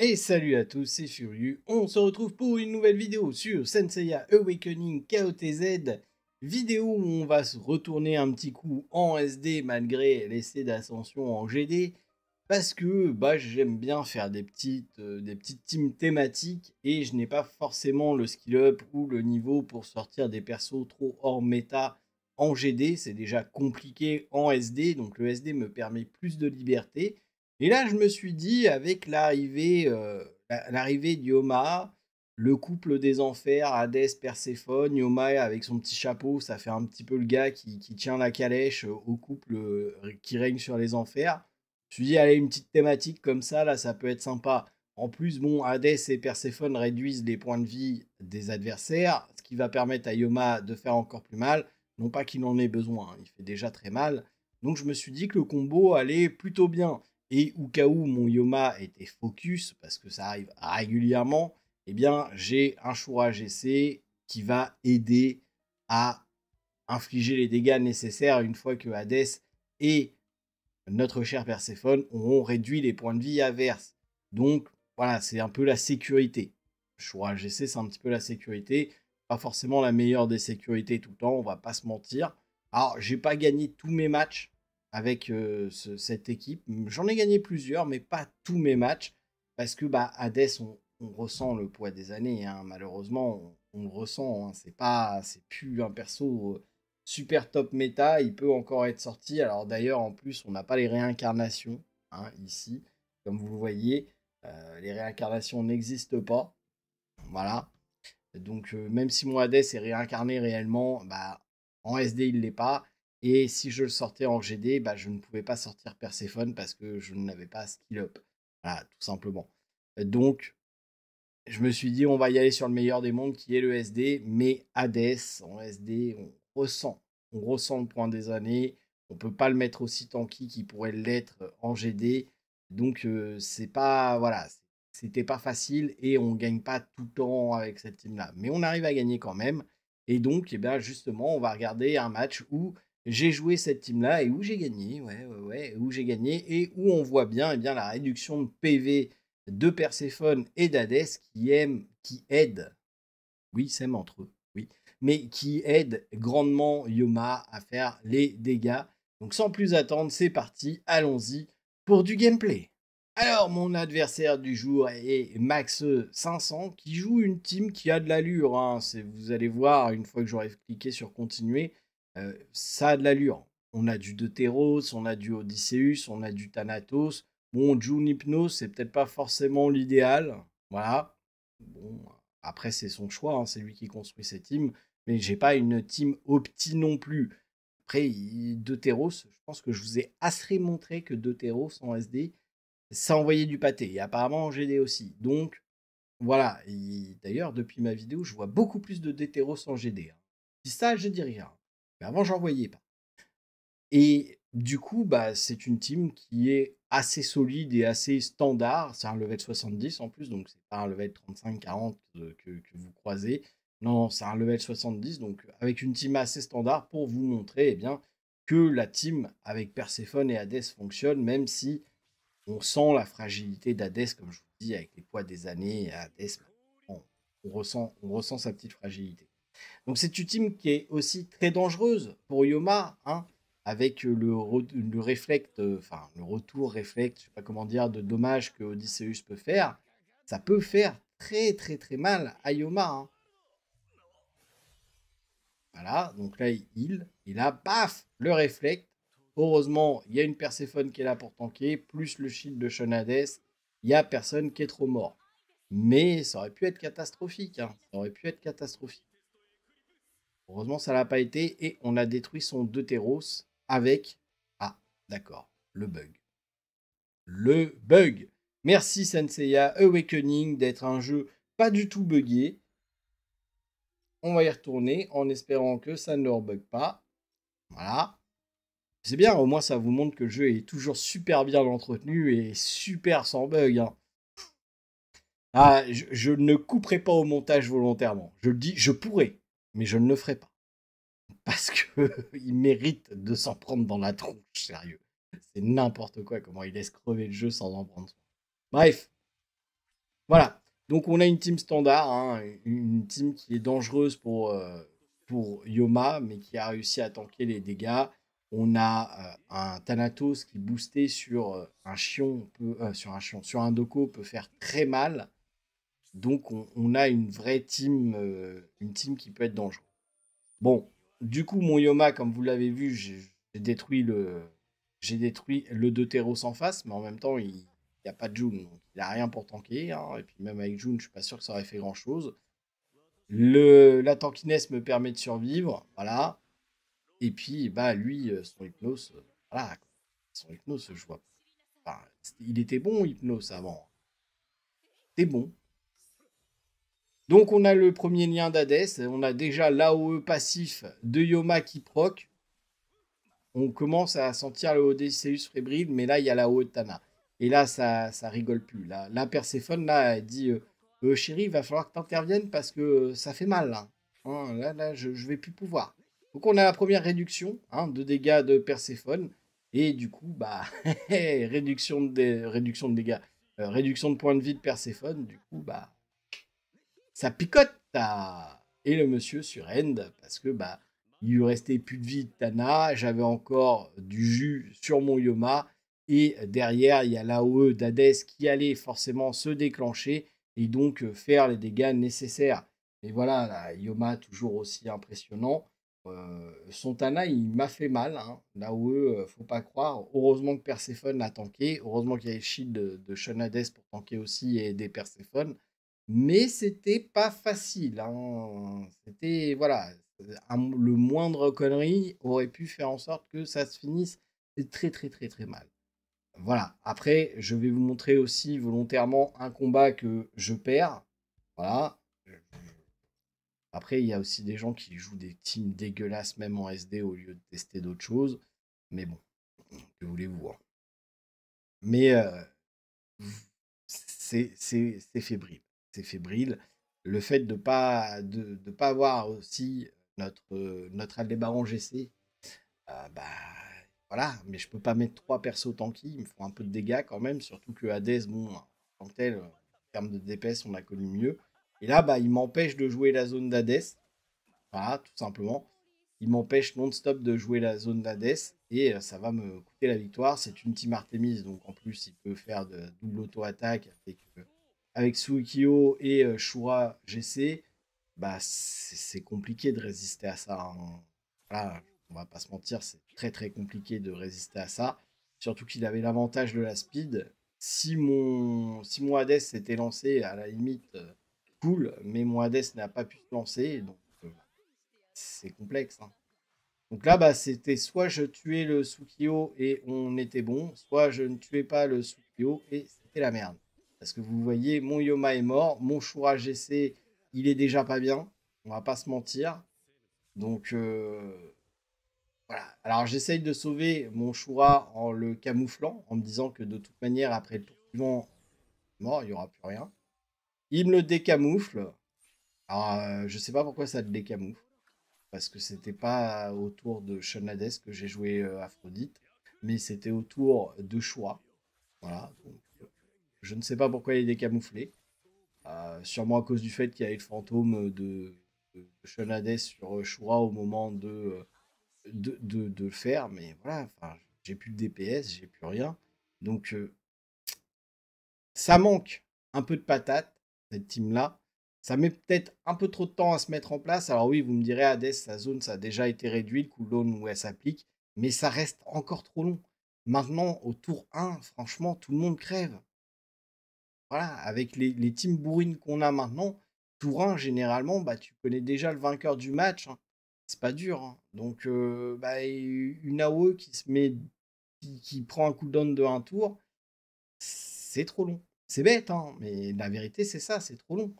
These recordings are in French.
Et salut à tous, c'est Furieux. On se retrouve pour une nouvelle vidéo sur Senseiya Awakening KOTZ. Vidéo où on va se retourner un petit coup en SD malgré l'essai d'ascension en GD. Parce que bah, j'aime bien faire des petites, euh, des petites teams thématiques et je n'ai pas forcément le skill up ou le niveau pour sortir des persos trop hors méta en GD, c'est déjà compliqué en SD, donc le SD me permet plus de liberté. Et là, je me suis dit, avec l'arrivée euh, d'Yoma, le couple des enfers, Hadès, Perséphone, Yoma avec son petit chapeau, ça fait un petit peu le gars qui, tient la calèche au couple euh, qui règne sur les enfers. Je me suis dit, allez, une petite thématique comme ça, là, ça peut être sympa. En plus, bon, Hadès et Perséphone réduisent les points de vie des adversaires, ce qui va permettre à Yoma de faire encore plus mal. Non pas qu'il en ait besoin, hein, il fait déjà très mal. Donc je me suis dit que le combo allait plutôt bien. Et au cas où mon Yoma était focus, parce que ça arrive régulièrement, eh bien j'ai un Shura GC qui va aider à infliger les dégâts nécessaires une fois que Hades et notre cher Perséphone ont réduit les points de vie averses. Donc voilà, c'est un peu la sécurité. Shura GC, c'est un petit peu la sécurité pas forcément la meilleure des sécurités tout le temps, on va pas se mentir. Alors, j'ai pas gagné tous mes matchs avec euh, cette équipe. J'en ai gagné plusieurs, mais pas tous mes matchs. Parce que bah, Hades, on, ressent le poids des années. Hein. Malheureusement, on, le ressent. Hein. C'est pas, c'est plus un perso euh, super top méta. Il peut encore être sorti. Alors d'ailleurs, en plus, on n'a pas les réincarnations hein, ici. Comme vous voyez, euh, les réincarnations n'existent pas. Voilà. Donc même si mon Hades est réincarné réellement, bah, en SD il l'est pas. Et si je le sortais en GD, bah, je ne pouvais pas sortir Perséphone parce que je n'avais pas skill up. Voilà, tout simplement. Donc, je me suis dit, on va y aller sur le meilleur des mondes qui est le SD, mais Hades, en SD, on ressent. On ressent le point des années. On peut pas le mettre aussi tanky qui pourrait l'être en GD. Donc, c'est pas. Voilà, c'était pas facile et on gagne pas tout le temps avec cette team-là. Mais on arrive à gagner quand même. Et donc, eh bien, justement, on va regarder un match où j'ai joué cette team-là et où j'ai gagné. Ouais, ouais, ouais, où j'ai gagné et où on voit bien, eh bien la réduction de PV de Perséphone et d'Hadès qui aiment, qui aident. Oui, s'aiment entre eux. Oui. Mais qui aident grandement Yoma à faire les dégâts. Donc sans plus attendre, c'est parti, allons-y pour du gameplay. Alors, mon adversaire du jour est Max 500 qui joue une team qui a de l'allure. Hein. Vous allez voir, une fois que j'aurai cliqué sur continuer, euh, ça a de l'allure. On a du Deuteros, on a du Odysseus, on a du Thanatos. Bon, June Hypnos, c'est peut-être pas forcément l'idéal. Voilà. Bon, après, c'est son choix, hein, c'est lui qui construit cette team. Mais j'ai pas une team opti non plus. Après, Deuteros, je pense que je vous ai assez montré que Deuteros en SD, ça envoyait du pâté. Et apparemment, GD aussi. Donc, voilà. d'ailleurs, depuis ma vidéo, je vois beaucoup plus de déterros en GD. Si ça, je dis rien. Mais avant, j'en voyais pas. Et du coup, bah, c'est une team qui est assez solide et assez standard. C'est un level 70 en plus, donc c'est pas un level 35-40 euh, que, vous croisez. Non, c'est un level 70, donc euh, avec une team assez standard pour vous montrer eh bien, que la team avec Perséphone et Hades fonctionne, même si on sent la fragilité d'Adès comme je vous dis, avec les poids des années. à on, on, ressent, on ressent sa petite fragilité. Donc cette ultime qui est aussi très dangereuse pour Yoma, hein, avec le, le enfin le retour réflexe, je sais pas comment dire, de dommages que Odysseus peut faire. Ça peut faire très très très mal à Yoma. Hein. Voilà, donc là il, a paf, le réflexe. Heureusement, il y a une Perséphone qui est là pour tanker, plus le shield de Shonades. Il y a personne qui est trop mort. Mais ça aurait pu être catastrophique. Hein. Ça aurait pu être catastrophique. Heureusement, ça l'a pas été. Et on a détruit son Deutéros avec... Ah, d'accord. Le bug. Le bug. Merci Senseiya Awakening d'être un jeu pas du tout buggé. On va y retourner en espérant que ça ne leur bug pas. Voilà. C'est bien, au moins ça vous montre que le jeu est toujours super bien entretenu et super sans bug. Hein. Ah, je, ne couperai pas au montage volontairement. Je le dis, je pourrais, mais je ne le ferai pas. Parce que il mérite de s'en prendre dans la tronche, sérieux. C'est n'importe quoi comment il laisse crever le jeu sans en prendre Bref. Voilà. Donc on a une team standard, hein, une team qui est dangereuse pour, euh, pour Yoma, mais qui a réussi à tanker les dégâts. On a euh, un Thanatos qui, boosté euh, euh, sur un chion, sur un sur un Doko, peut faire très mal. Donc, on, a une vraie team, une team qui peut être dangereuse. Bon, du coup, mon Yoma, comme vous l'avez vu, j'ai détruit le, j'ai détruit le en face, mais en même temps, il n'y a pas de June, il n'a rien pour tanker. Hein. et puis, même avec June, je ne suis pas sûr que ça aurait fait grand chose. Le, la tankiness me permet de survivre, voilà. Et puis, bah, lui, euh, son hypnose, euh, voilà, son hypnose, je vois. Enfin, il était bon, hypnose, avant. C'était bon. Donc, on a le premier lien d'Hadès. On a déjà l'AOE passif de Yoma qui proc. On commence à sentir le Odysseus fébrile, mais là, il y a l'AOE de Tana. Et là, ça, ça rigole plus. Là, Perséphone, là, elle dit euh, euh Chérie, il va falloir que tu interviennes parce que ça fait mal, là. Hein, là, là, je, je vais plus pouvoir. Donc on a la première réduction hein, de dégâts de Perséphone. Et du coup, bah, réduction, de réduction de dégâts, euh, réduction de points de vie de Perséphone. Du coup, bah, ça picote. Et le monsieur sur End, parce que bah, il lui restait plus de vie de Tana. J'avais encore du jus sur mon Yoma. Et derrière, il y a l'AOE d'Hadès qui allait forcément se déclencher et donc euh, faire les dégâts nécessaires. Et voilà, la Yoma toujours aussi impressionnant. Son euh, Santana, il m'a fait mal. Hein. Là où euh, faut pas croire. Heureusement que Perséphone a tanké. Heureusement qu'il y avait Shield de, de pour tanker aussi et aider Persephone. Mais c'était pas facile. Hein. C'était, voilà, le moindre connerie aurait pu faire en sorte que ça se finisse très, très, très, très mal. Voilà. Après, je vais vous montrer aussi volontairement un combat que je perds. Voilà. Après, il y a aussi des gens qui jouent des teams dégueulasses, même en SD, au lieu de tester d'autres choses. Mais bon, que voulez-vous voir. Hein. Mais euh, c'est c'est fébrile. C'est fébrile. Le fait de ne pas, de, de, pas avoir aussi notre, euh, notre Aldébaran GC, euh, bah, voilà, mais je ne peux pas mettre trois persos tanky, il me faut un peu de dégâts quand même, surtout que Hades, bon, en tant en termes de DPS, on a connu mieux. Et là, bah, il m'empêche de jouer la zone d'Adès Voilà, tout simplement. Il m'empêche non-stop de jouer la zone d'Ades Et euh, ça va me coûter la victoire. C'est une team Artemis, donc en plus, il peut faire de double auto-attaque avec, euh, et euh, Shura GC. Bah, c'est compliqué de résister à ça. On hein. on va pas se mentir, c'est très très compliqué de résister à ça. Surtout qu'il avait l'avantage de la speed. Si mon, si mon Hades s'était lancé à la limite cool, mais mon Hades n'a pas pu se lancer, donc euh, c'est complexe. Hein. Donc là, bah, c'était soit je tuais le Sukio et on était bon, soit je ne tuais pas le Sukio et c'était la merde. Parce que vous voyez, mon Yoma est mort, mon Shura GC, il est déjà pas bien, on va pas se mentir. Donc euh, voilà. Alors j'essaye de sauver mon Shura en le camouflant, en me disant que de toute manière, après le tour suivant, mort, il n'y aura plus rien. Il me le décamoufle. Alors, ne euh, je sais pas pourquoi ça le décamoufle. Parce que c'était pas autour de Shenades que j'ai joué euh, Aphrodite, mais c'était autour de Choix. Voilà. Euh, je ne sais pas pourquoi il est décamouflé. sûrement à cause du fait qu'il y avait le fantôme de, de, sur Choix au moment de, de, de, de le faire. Mais voilà, j'ai plus de DPS, j'ai plus rien. Donc, ça manque un peu de patate cette team-là. Ça met peut-être un peu trop de temps à se mettre en place. Alors oui, vous me direz, Hades, sa zone, ça a déjà été réduit, le cooldown où elle s'applique, mais ça reste encore trop long. Maintenant, au tour 1, franchement, tout le monde crève. Voilà, avec les, teams bourrines qu'on a maintenant, tour 1, généralement, bah, tu connais déjà le vainqueur du match. Hein. C'est pas dur. Hein. Donc, euh, bah, une AOE qui se met, qui prend un cooldown de un tour, c'est trop long. C'est bête, hein, mais la vérité, c'est ça, c'est trop long.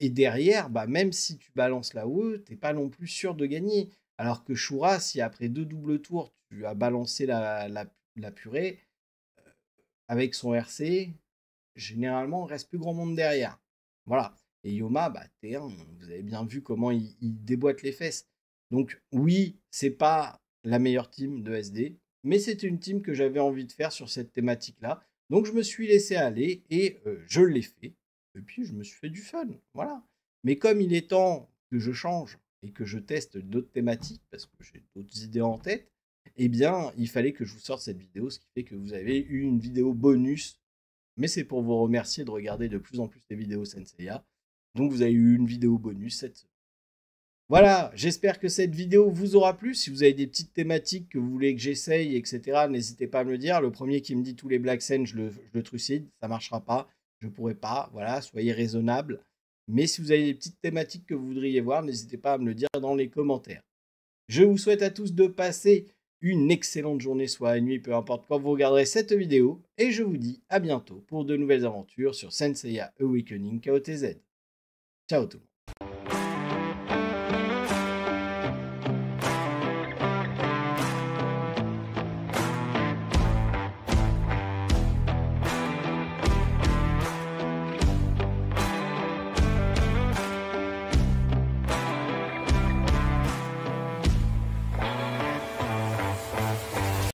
et derrière, bah, même si tu balances là-haut, t'es pas non plus sûr de gagner. Alors que Shura, si après deux doubles tours, tu as balancé la, purée, avec son RC, généralement, il reste plus grand monde derrière. Voilà. Et Yoma, bah, vous avez bien vu comment il, déboîte les fesses. Donc oui, c'est pas la meilleure team de SD, mais c'était une team que j'avais envie de faire sur cette thématique-là. Donc je me suis laissé aller et je l'ai fait. Et puis je me suis fait du fun, voilà. Mais comme il est temps que je change et que je teste d'autres thématiques parce que j'ai d'autres idées en tête, eh bien il fallait que je vous sorte cette vidéo, ce qui fait que vous avez eu une vidéo bonus. Mais c'est pour vous remercier de regarder de plus en plus les vidéos Senseiya. Donc vous avez eu une vidéo bonus cette semaine voilà, j'espère que cette vidéo vous aura plu. Si vous avez des petites thématiques que vous voulez que j'essaye, etc., n'hésitez pas à me le dire. Le premier qui me dit tous les Black Sands, je le, trucide, ça ne marchera pas, je ne pourrai pas. Voilà, soyez raisonnable. Mais si vous avez des petites thématiques que vous voudriez voir, n'hésitez pas à me le dire dans les commentaires. Je vous souhaite à tous de passer une excellente journée, soit nuit, peu importe quand vous regarderez cette vidéo. Et je vous dis à bientôt pour de nouvelles aventures sur Senseiya Awakening KOTZ. Ciao tout le monde.